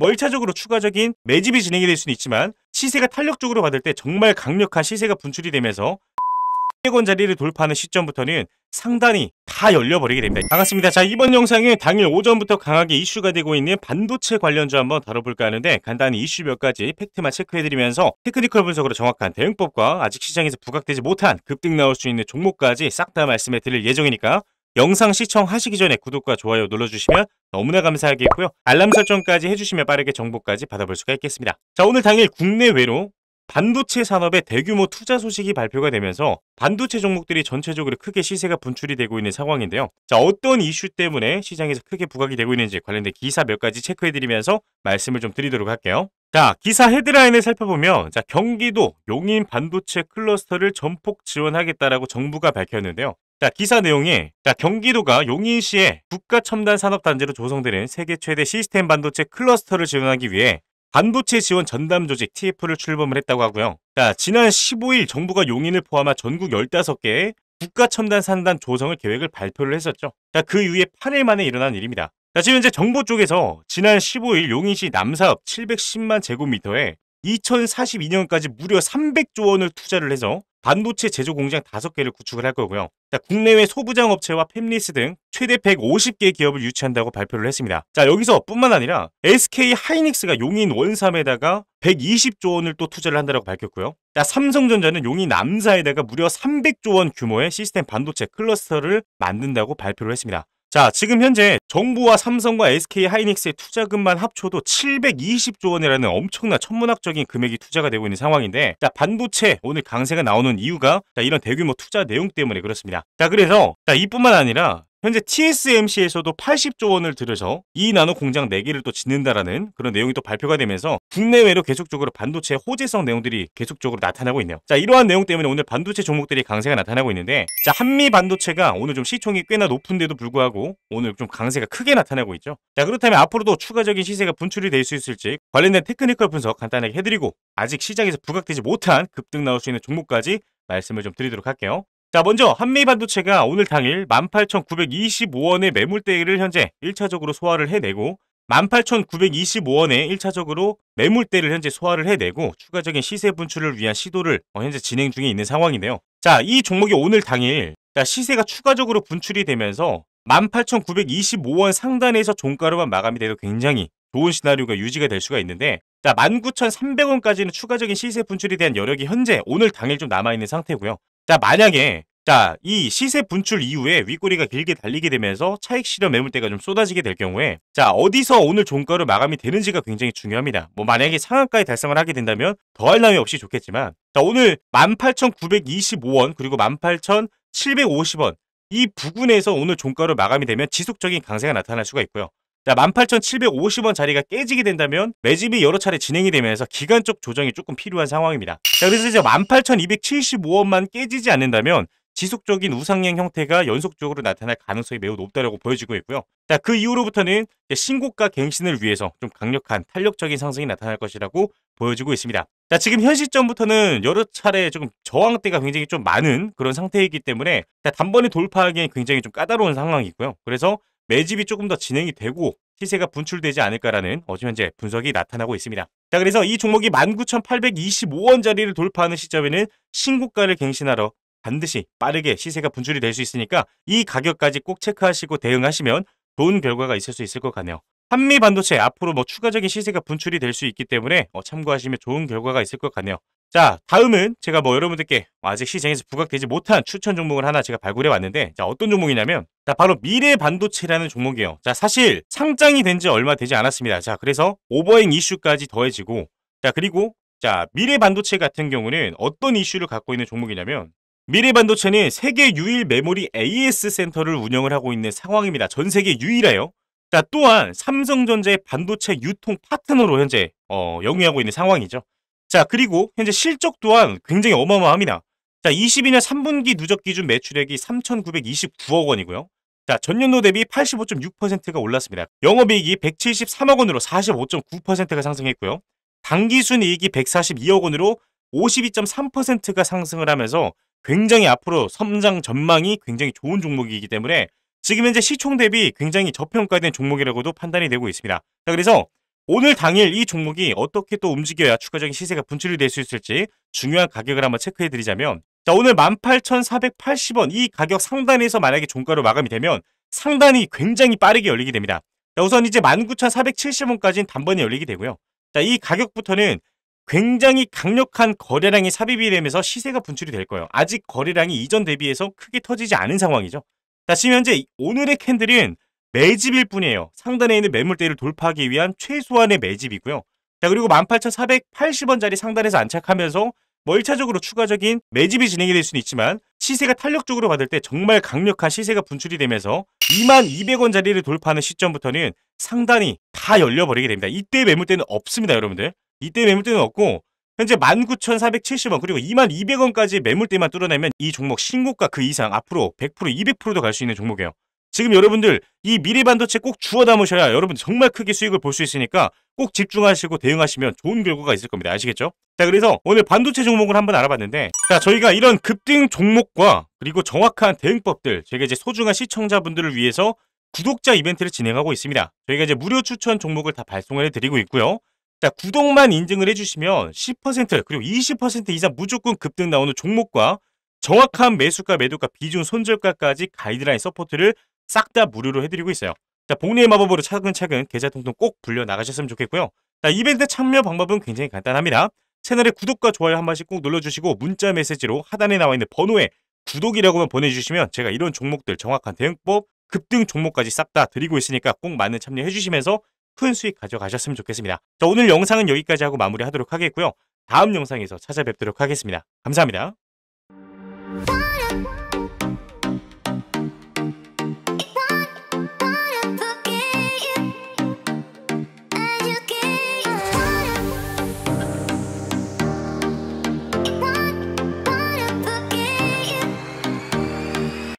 멀차적으로 추가적인 매집이 진행이 될 수는 있지만 시세가 탄력적으로 받을 때 정말 강력한 시세가 분출이 되면서 100원 자리를 돌파하는 시점부터는 상단이 다 열려버리게 됩니다. 반갑습니다. 자 이번 영상은 당일 오전부터 강하게 이슈가 되고 있는 반도체 관련주 한번 다뤄볼까 하는데 간단히 이슈 몇 가지 팩트만 체크해드리면서 테크니컬 분석으로 정확한 대응법과 아직 시장에서 부각되지 못한 급등 나올 수 있는 종목까지 싹 다 말씀해드릴 예정이니까 영상 시청하시기 전에 구독과 좋아요 눌러주시면 너무나 감사하겠고요. 알람 설정까지 해주시면 빠르게 정보까지 받아볼 수가 있겠습니다. 자 오늘 당일 국내외로 반도체 산업의 대규모 투자 소식이 발표가 되면서 반도체 종목들이 전체적으로 크게 시세가 분출이 되고 있는 상황인데요. 자, 어떤 이슈 때문에 시장에서 크게 부각이 되고 있는지 관련된 기사 몇 가지 체크해드리면서 말씀을 좀 드리도록 할게요. 자, 기사 헤드라인을 살펴보면 자, 경기도 용인 반도체 클러스터를 전폭 지원하겠다라고 정부가 밝혔는데요. 자, 기사 내용이 자, 경기도가 용인시에 국가 첨단 산업 단지로 조성되는 세계 최대 시스템 반도체 클러스터를 지원하기 위해 반도체 지원 전담 조직 TF를 출범을 했다고 하고요. 자, 지난 15일 정부가 용인을 포함한 전국 15개의 국가 첨단 산단 조성을 계획을 발표를 했었죠. 자, 그 이후에 8일 만에 일어난 일입니다. 자, 지금 현재 정부 쪽에서 지난 15일 용인시 남사읍 710만 제곱미터에 2042년까지 무려 300조 원을 투자를 해서 반도체 제조 공장 5개를 구축을 할 거고요. 자, 국내외 소부장 업체와 팹리스 등 최대 150개 기업을 유치한다고 발표를 했습니다. 자, 여기서 뿐만 아니라 SK 하이닉스가 용인 원삼에다가 120조 원을 또 투자를 한다고 밝혔고요. 자, 삼성전자는 용인 남사에다가 무려 300조 원 규모의 시스템 반도체 클러스터를 만든다고 발표를 했습니다. 자, 지금 현재 정부와 삼성과 SK 하이닉스의 투자금만 합쳐도 720조 원이라는 엄청난 천문학적인 금액이 투자가 되고 있는 상황인데 자, 반도체 오늘 강세가 나오는 이유가 자, 이런 대규모 투자 내용 때문에 그렇습니다. 자, 그래서 자, 이뿐만 아니라 현재 TSMC에서도 80조 원을 들여서 이 나노 공장 4개를 또 짓는다라는 그런 내용이 또 발표가 되면서 국내외로 계속적으로 반도체 호재성 내용들이 계속적으로 나타나고 있네요. 자, 이러한 내용 때문에 오늘 반도체 종목들이 강세가 나타나고 있는데 자, 한미 반도체가 오늘 좀 시총이 꽤나 높은데도 불구하고 오늘 좀 강세가 크게 나타나고 있죠. 자, 그렇다면 앞으로도 추가적인 시세가 분출이 될 수 있을지 관련된 테크니컬 분석 간단하게 해드리고 아직 시장에서 부각되지 못한 급등 나올 수 있는 종목까지 말씀을 좀 드리도록 할게요. 자 먼저 한미 반도체가 오늘 당일 18,925원의 매물대를 현재 1차적으로 소화를 해내고 18,925원에 1차적으로 매물대를 현재 소화를 해내고 추가적인 시세 분출을 위한 시도를 어, 현재 진행 중에 있는 상황인데요 자, 이 종목이 오늘 당일 시세가 추가적으로 분출이 되면서 18,925원 상단에서 종가로만 마감이 돼도 굉장히 좋은 시나리오가 유지가 될 수가 있는데 19,300원까지는 추가적인 시세 분출에 대한 여력이 현재 오늘 당일 좀 남아있는 상태고요. 자 만약에 자이 시세 분출 이후에 윗꼬리가 길게 달리게 되면서 차익 실현 매물대가 좀 쏟아지게 될 경우에 자 어디서 오늘 종가로 마감이 되는지가 굉장히 중요합니다. 뭐 만약에 상한가에 달성을 하게 된다면 더할 나위 없이 좋겠지만 자 오늘 18,925원 그리고 18,750원 이 부근에서 오늘 종가로 마감이 되면 지속적인 강세가 나타날 수가 있고요. 자, 18,750원 자리가 깨지게 된다면 매집이 여러 차례 진행이 되면서 기간적 조정이 조금 필요한 상황입니다. 자, 그래서 이제 18,275원만 깨지지 않는다면 지속적인 우상향 형태가 연속적으로 나타날 가능성이 매우 높다고 보여지고 있고요. 자, 그 이후로부터는 신고가 갱신을 위해서 좀 강력한 탄력적인 상승이 나타날 것이라고 보여지고 있습니다. 자, 지금 현 시점부터는 여러 차례 조금 저항대가 굉장히 좀 많은 그런 상태이기 때문에 단번에 돌파하기엔 굉장히 좀 까다로운 상황이고요. 그래서 매집이 조금 더 진행이 되고 시세가 분출되지 않을까라는 어제 현재 분석이 나타나고 있습니다. 자 그래서 이 종목이 19,825원짜리를 돌파하는 시점에는 신고가를 갱신하러 반드시 빠르게 시세가 분출이 될 수 있으니까 이 가격까지 꼭 체크하시고 대응하시면 좋은 결과가 있을 수 있을 것 같네요. 한미 반도체 앞으로 뭐 추가적인 시세가 분출이 될 수 있기 때문에 어, 참고하시면 좋은 결과가 있을 것 같네요. 자 다음은 제가 뭐 여러분들께 아직 시장에서 부각되지 못한 추천 종목을 하나 제가 발굴해 왔는데 자 어떤 종목이냐면 자 바로 미래 반도체라는 종목이에요 자 사실 상장이 된 지 얼마 되지 않았습니다 자 그래서 오버행 이슈까지 더해지고 자 그리고 자 미래 반도체 같은 경우는 어떤 이슈를 갖고 있는 종목이냐면 미래 반도체는 세계 유일 메모리 AS 센터를 운영을 하고 있는 상황입니다 전 세계 유일해요 자 또한 삼성전자의 반도체 유통 파트너로 현재 어, 영위하고 있는 상황이죠 자, 그리고 현재 실적 또한 굉장히 어마어마합니다. 자, 22년 3분기 누적 기준 매출액이 3,929억 원이고요. 자, 전년도 대비 85.6%가 올랐습니다. 영업이익이 173억 원으로 45.9%가 상승했고요. 당기순이익이 142억 원으로 52.3%가 상승을 하면서 굉장히 앞으로 성장 전망이 굉장히 좋은 종목이기 때문에 지금 현재 시총 대비 굉장히 저평가된 종목이라고도 판단이 되고 있습니다. 자, 그래서 오늘 당일 이 종목이 어떻게 또 움직여야 추가적인 시세가 분출이 될 수 있을지 중요한 가격을 한번 체크해 드리자면 자 오늘 18,480원 이 가격 상단에서 만약에 종가로 마감이 되면 상단이 굉장히 빠르게 열리게 됩니다. 자 우선 이제 19,470원까지는 단번에 열리게 되고요. 자 이 가격부터는 굉장히 강력한 거래량이 삽입이 되면서 시세가 분출이 될 거예요. 아직 거래량이 이전 대비해서 크게 터지지 않은 상황이죠. 자 지금 현재 오늘의 캔들은 매집일 뿐이에요. 상단에 있는 매물대를 돌파하기 위한 최소한의 매집이고요. 자 그리고 18,480원짜리 상단에서 안착하면서 뭐 1차적으로 추가적인 매집이 진행이 될 수는 있지만 시세가 탄력적으로 받을 때 정말 강력한 시세가 분출이 되면서 2200원짜리를 돌파하는 시점부터는 상단이 다 열려버리게 됩니다. 이때 매물대는 없습니다. 여러분들. 이때 매물대는 없고 현재 19,470원 그리고 2200원까지 매물대만 뚫어내면 이 종목 신고가 그 이상 앞으로 100% 200%도 갈 수 있는 종목이에요. 지금 여러분들 이 미래 반도체 꼭 주워 담으셔야 여러분 정말 크게 수익을 볼 수 있으니까 꼭 집중하시고 대응하시면 좋은 결과가 있을 겁니다. 아시겠죠? 자 그래서 오늘 반도체 종목을 한번 알아봤는데 자 저희가 이런 급등 종목과 그리고 정확한 대응법들 저희가 이제 소중한 시청자분들을 위해서 구독자 이벤트를 진행하고 있습니다. 저희가 이제 무료 추천 종목을 다 발송을 해드리고 있고요. 자, 구독만 인증을 해주시면 10% 그리고 20% 이상 무조건 급등 나오는 종목과 정확한 매수가, 매도가, 비중, 손절가까지 가이드라인 서포트를 싹다 무료로 해드리고 있어요. 자, 복리의 마법으로 차근차근 계좌 통통 꼭 불려 나가셨으면 좋겠고요. 자, 이벤트 참여 방법은 굉장히 간단합니다. 채널의 구독과 좋아요 한 번씩 꼭 눌러주시고 문자 메시지로 하단에 나와 있는 번호에 구독이라고만 보내주시면 제가 이런 종목들 정확한 대응법, 급등 종목까지 싹 다 드리고 있으니까 꼭 많은 참여해주시면서 큰 수익 가져가셨으면 좋겠습니다. 자, 오늘 영상은 여기까지 하고 마무리하도록 하겠고요. 다음 영상에서 찾아뵙도록 하겠습니다. 감사합니다.